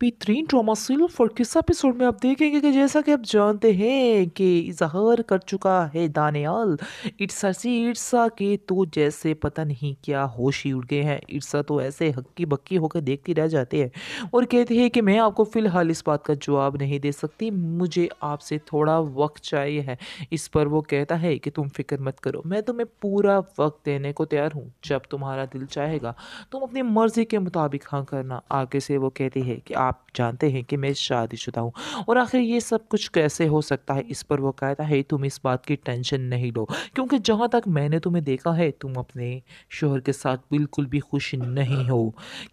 बेहतरीन drama serial for किस episode में आप देखेंगे कि जैसा कि आप जानते हैं कि इजहार कर चुका है दानियाल इट्सा सी इट्सा के तो जैसे पता नहीं क्या होश ही उड़ गए हैं ईर्षा तो ऐसे हक्की बक्की होकर देखती रह जाती है और कहती है कि मैं आपको फ़िलहाल इस बात का जवाब नहीं दे सकती मुझे आपसे थोड़ा वक्त चाहिए है इस पर वो कहता है कि तुम फिक्र मत करो मैं तुम्हें पूरा वक्त देने को तैयार हूँ जब तुम्हारा दिल चाहेगा तुम अपनी मर्ज़ी के मुताबिक हाँ करना आगे से वो कहती है कि आप जानते हैं कि मैं शादीशुदा हूँ और आखिर ये सब कुछ कैसे हो सकता है इस पर वो कहता है तुम इस बात की टेंशन नहीं लो क्योंकि जहाँ तक मैंने तुम्हें देखा है तुम अपने शोहर के साथ बिल्कुल भी खुश नहीं हो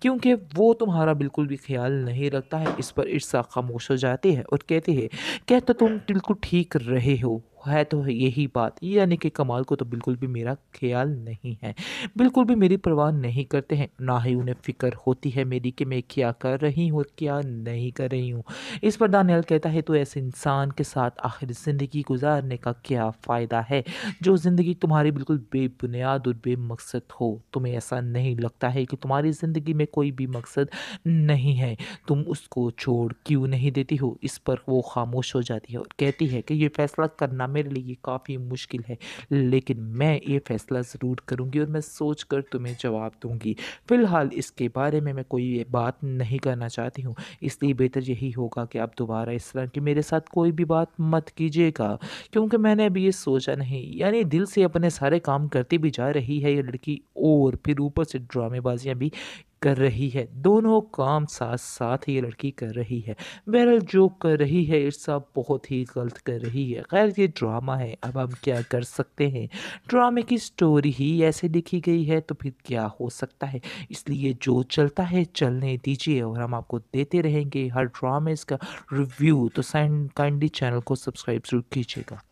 क्योंकि वो तुम्हारा बिल्कुल भी ख्याल नहीं रखता है इस पर इर्सा खामोश हो जाती है और कहती है कहते तो तुम बिल्कुल ठीक रहे हो है तो यही बात यानी कि कमाल को तो बिल्कुल भी मेरा ख्याल नहीं है बिल्कुल भी मेरी परवाह नहीं करते हैं ना ही उन्हें फ़िक्र होती है मेरी कि मैं क्या कर रही हूँ और क्या नहीं कर रही हूँ इस पर दानियल कहता है तो ऐसे इंसान के साथ आखिर ज़िंदगी गुजारने का क्या फ़ायदा है जो ज़िंदगी तुम्हारी बिल्कुल बेबुनियाद और बेमकसद हो तुम्हें ऐसा नहीं लगता है कि तुम्हारी ज़िंदगी में कोई भी मकसद नहीं है तुम उसको छोड़ क्यों नहीं देती हो इस पर वो खामोश हो जाती है और कहती है कि ये फ़ैसला करना मेरे लिए काफ़ी मुश्किल है लेकिन मैं ये फ़ैसला ज़रूर करूँगी और मैं सोच कर तुम्हें जवाब दूँगी फ़िलहाल इसके बारे में मैं कोई बात नहीं करना चाहती हूँ इसलिए बेहतर यही होगा कि आप दोबारा इस तरह की मेरे साथ कोई भी बात मत कीजिएगा क्योंकि मैंने अभी ये सोचा नहीं यानी दिल से अपने सारे काम करती भी जा रही है ये लड़की और फिर ऊपर से ड्रामेबाजियाँ भी कर रही है दोनों काम साथ साथ ये लड़की कर रही है बहरल जो कर रही है इर्सा बहुत ही गलत कर रही है खैर ये ड्रामा है अब हम क्या कर सकते हैं ड्रामे की स्टोरी ही ऐसे लिखी गई है तो फिर क्या हो सकता है इसलिए जो चलता है चलने दीजिए और हम आपको देते रहेंगे हर ड्रामेज़ का रिव्यू तो काइंडली चैनल को सब्सक्राइब जरूर कीजिएगा